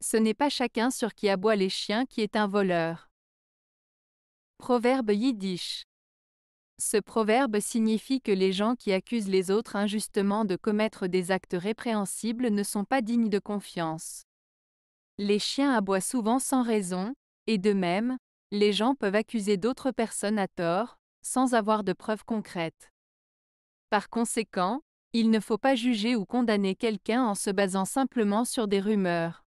Ce n'est pas chacun sur qui aboie les chiens qui est un voleur. Proverbe yiddish. Ce proverbe signifie que les gens qui accusent les autres injustement de commettre des actes répréhensibles ne sont pas dignes de confiance. Les chiens aboient souvent sans raison, et de même, les gens peuvent accuser d'autres personnes à tort, sans avoir de preuves concrètes. Par conséquent, il ne faut pas juger ou condamner quelqu'un en se basant simplement sur des rumeurs.